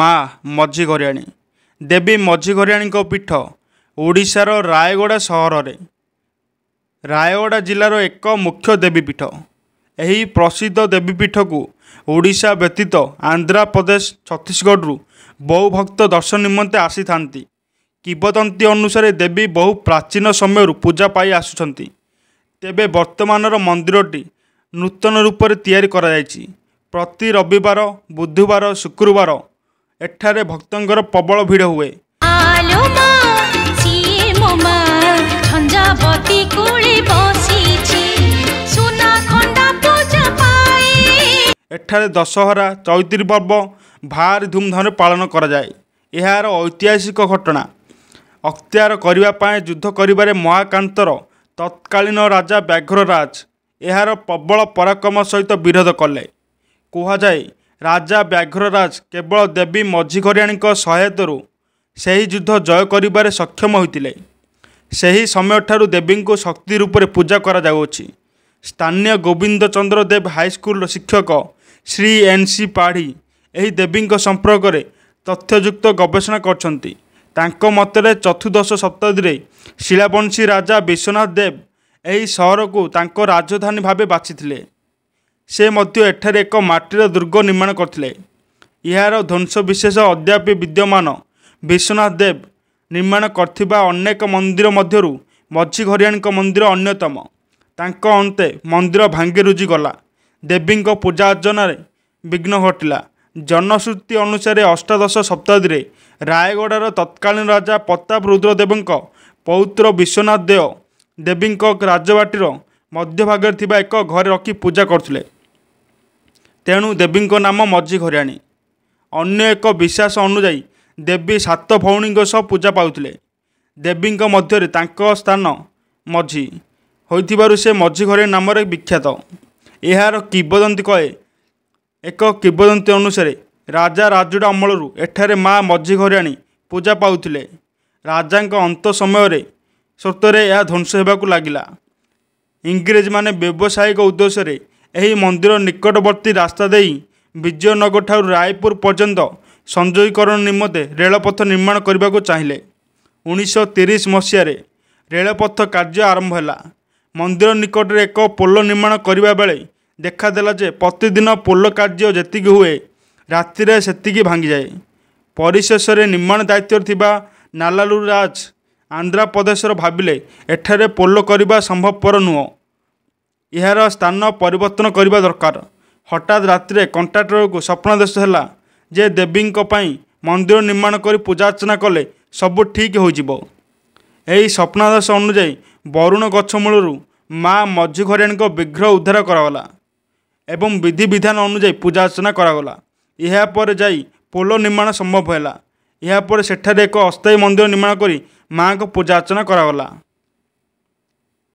ମା ମଝିଘରିଆଣୀ ଦେବୀ ମଝିଘରିଆଣୀଙ୍କ ପୀଠ ଓଡ଼ିଶାର ରାୟଗଡ଼ା ସହରରେ ରାୟଗଡ଼ା ଜିଲ୍ଲାର ଏକ ମୁଖ୍ୟ ଦେବୀ ପୀଠ ଏହି ପ୍ରସିଦ୍ଧ ଦେବୀ ପୀଠକୁ ଓଡ଼ିଶା ବ୍ୟତୀତ ଆନ୍ଧ୍ରପ୍ରଦେଶ ଛତିଶଗଡ଼ରୁ ବହୁ ଭକ୍ତ ଦର୍ଶନ ନିମନ୍ତେ ଆସିଥାନ୍ତି କିମ୍ବଦନ୍ତୀ ଅନୁସାରେ ଦେବୀ ବହୁ ପ୍ରାଚୀନ ସମୟରୁ ପୂଜା ପାଇ ଆସୁଛନ୍ତି ତେବେ ବର୍ତ୍ତମାନର ମନ୍ଦିରଟି ନୂତନ ରୂପରେ ତିଆରି କରାଯାଇଛି ପ୍ରତି ରବିବାର ବୁଧବାର ଶୁକ୍ରବାର ଏଠାରେ ଭକ୍ତଙ୍କର ପ୍ରବଳ ଭିଡ଼ ହୁଏ ଏଠାରେ ଦଶହରା ଚୈତ୍ରୀ ପର୍ବ ଭାରି ଧୁମଧାମରେ ପାଳନ କରାଯାଏ ଏହାର ଐତିହାସିକ ଘଟଣା ଅକ୍ତିଆର କରିବା ପାଇଁ ଯୁଦ୍ଧ କରିବାରେ ମହାକାନ୍ତର ତତ୍କାଳୀନ ରାଜା ବ୍ୟାଘ୍ରରାଜ ଏହାର ପ୍ରବଳ ପରାକ୍ରମ ସହିତ ବିରୋଧ କଲେ କୁହାଯାଏ ରାଜା ବ୍ୟାଘ୍ରରାଜ କେବଳ ଦେବୀ ମଝିଘରିଆଣୀଙ୍କ ସହାୟତାରୁ ସେହି ଯୁଦ୍ଧ ଜୟ କରିବାରେ ସକ୍ଷମ ହୋଇଥିଲେ ସେହି ସମୟଠାରୁ ଦେବୀଙ୍କୁ ଶକ୍ତି ରୂପରେ ପୂଜା କରାଯାଉଅଛି ସ୍ଥାନୀୟ ଗୋବିନ୍ଦ ଚନ୍ଦ୍ର ଦେବ ହାଇସ୍କୁଲର ଶିକ୍ଷକ ଶ୍ରୀ ଏନ୍ ସି ପାଢ଼ୀ ଏହି ଦେବୀଙ୍କ ସମ୍ପର୍କରେ ତଥ୍ୟଯୁକ୍ତ ଗବେଷଣା କରିଛନ୍ତି ତାଙ୍କ ମତରେ ଚତୁର୍ଦ୍ଦଶ ଶତାବ୍ଦୀରେ ଶିଳାବଂଶୀ ରାଜା ବିଶ୍ୱନାଥ ଦେବ ଏହି ସହରକୁ ତାଙ୍କ ରାଜଧାନୀ ଭାବେ ବାଛିଥିଲେ ସେ ମଧ୍ୟ ଏଠାରେ ଏକ ମାଟିର ଦୁର୍ଗ ନିର୍ମାଣ କରିଥିଲେ ଏହାର ଧ୍ୱଂସ ବିଶେଷ ଅଦ୍ୟାପି ବିଦ୍ୟମାନ ବିଶ୍ୱନାଥ ଦେବ ନିର୍ମାଣ କରିଥିବା ଅନେକ ମନ୍ଦିର ମଧ୍ୟରୁ ମଝିଘରିଆଣୀଙ୍କ ମନ୍ଦିର ଅନ୍ୟତମ ତାଙ୍କ ଅନ୍ତେ ମନ୍ଦିର ଭାଙ୍ଗିରୁଜି ଗଲା ଦେବୀଙ୍କ ପୂଜା ଅର୍ଚ୍ଚନାରେ ବିଘ୍ନ ଘଟିଲା ଜନଶ୍ରୁତି ଅନୁସାରେ ଅଷ୍ଟାଦଶ ଶତାବ୍ଦୀରେ ରାୟଗଡ଼ାର ତତ୍କାଳୀନ ରାଜା ପ୍ରତାପ ରୁଦ୍ରଦେବଙ୍କ ପୌତ୍ର ବିଶ୍ୱନାଥ ଦେଓ ଦେବୀଙ୍କ ରାଜବାଟୀର ମଧ୍ୟଭାଗରେ ଥିବା ଏକ ଘରେ ରଖି ପୂଜା କରୁଥିଲେ ତେଣୁ ଦେବୀଙ୍କ ନାମ ମଝି ଘରିଆଣୀ ଅନ୍ୟ ଏକ ବିଶ୍ୱାସ ଅନୁଯାୟୀ ଦେବୀ ସାତ ଭଉଣୀଙ୍କ ସହ ପୂଜା ପାଉଥିଲେ ଦେବୀଙ୍କ ମଧ୍ୟରେ ତାଙ୍କ ସ୍ଥାନ ମଝି ହୋଇଥିବାରୁ ସେ ମଝି ଘରେ ନାମରେ ବିଖ୍ୟାତ ଏହାର କିବଦନ୍ତୀ କହେ ଏକ କିବଦନ୍ତୀ ଅନୁସାରେ ରାଜା ରାଜୁଡ଼ା ଅମଳରୁ ଏଠାରେ ମା ମଝି ଘରିଆଣୀ ପୂଜା ପାଉଥିଲେ ରାଜାଙ୍କ ଅନ୍ତ ସମୟରେ ସତରେ ଏହା ଧ୍ୱଂସ ହେବାକୁ ଲାଗିଲା ଇଂରେଜମାନେ ବ୍ୟବସାୟିକ ଉଦ୍ଦେଶ୍ୟରେ ଏହି ମନ୍ଦିର ନିକଟବର୍ତ୍ତୀ ରାସ୍ତା ଦେଇ ବିଜୟନଗର ଠାରୁ ରାୟପୁର ପର୍ଯ୍ୟନ୍ତ ସଂଯୋଗୀକରଣ ନିମନ୍ତେ ରେଳପଥ ନିର୍ମାଣ କରିବାକୁ ଚାହିଁଲେ ଉଣେଇଶହ ତିରିଶ ମସିହାରେ ରେଳପଥ କାର୍ଯ୍ୟ ଆରମ୍ଭ ହେଲା ମନ୍ଦିର ନିକଟରେ ଏକ ପୋଲ ନିର୍ମାଣ କରିବା ବେଳେ ଦେଖାଦେଲା ଯେ ପ୍ରତିଦିନ ପୋଲ କାର୍ଯ୍ୟ ଯେତିକି ହୁଏ ରାତିରେ ସେତିକି ଭାଙ୍ଗିଯାଏ ପରିଶେଷରେ ନିର୍ମାଣ ଦାୟିତ୍ୱରେ ଥିବା ନାଲାଲୁ ରାଜ ଆନ୍ଧ୍ରପ୍ରଦେଶର ଭାବିଲେ ଏଠାରେ ପୋଲ କରିବା ସମ୍ଭବପର ନୁହଁ ଏହାର ସ୍ଥାନ ପରିବର୍ତ୍ତନ କରିବା ଦରକାର ହଠାତ୍ ରାତିରେ କଣ୍ଟ୍ରାକ୍ଟରକୁ ସ୍ୱପ୍ନ ଦେଶ ହେଲା ଯେ ଦେବୀଙ୍କ ପାଇଁ ମନ୍ଦିର ନିର୍ମାଣ କରି ପୂଜାର୍ଚ୍ଚନା କଲେ ସବୁ ଠିକ୍ ହୋଇଯିବ ଏହି ସ୍ୱପ୍ନାଦେଶ ଅନୁଯାୟୀ ବରୁଣ ଗଛ ମୂଳରୁ ମା ମଝିଘରିଆଣୀଙ୍କ ବିଗ୍ରହ ଉଦ୍ଧାର କରାଗଲା ଏବଂ ବିଧିବିଧାନ ଅନୁଯାୟୀ ପୂଜାର୍ଚ୍ଚନା କରାଗଲା ଏହାପରେ ଯାଇ ପୋଲ ନିର୍ମାଣ ସମ୍ଭବ ହେଲା ଏହାପରେ ସେଠାରେ ଏକ ଅସ୍ଥାୟୀ ମନ୍ଦିର ନିର୍ମାଣ କରି ମାଆଙ୍କ ପୂଜାର୍ଚ୍ଚନା କରାଗଲା